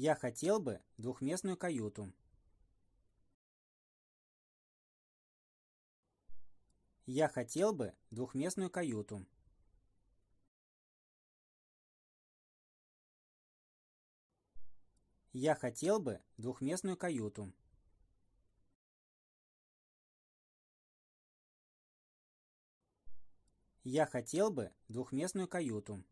Я хотел бы двухместную каюту. Я хотел бы двухместную каюту. Я хотел бы двухместную каюту. Я хотел бы двухместную каюту.